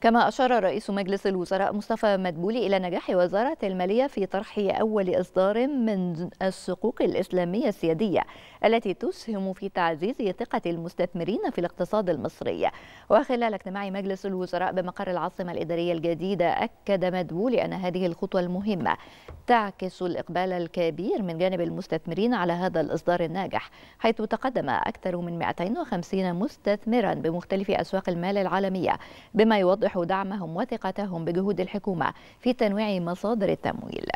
كما أشار رئيس مجلس الوزراء مصطفى مدبولي إلى نجاح وزارة المالية في طرح أول إصدار من الصكوك الإسلامية السيادية التي تسهم في تعزيز ثقة المستثمرين في الاقتصاد المصري وخلال اجتماع مجلس الوزراء بمقر العاصمة الإدارية الجديدة أكد مدبولي أن هذه الخطوة المهمة تعكس الإقبال الكبير من جانب المستثمرين على هذا الإصدار الناجح حيث تقدم أكثر من 250 مستثمرا بمختلف أسواق المال العالمية بما يوضح دعمهم وثقتهم بجهود الحكومة في تنويع مصادر التمويل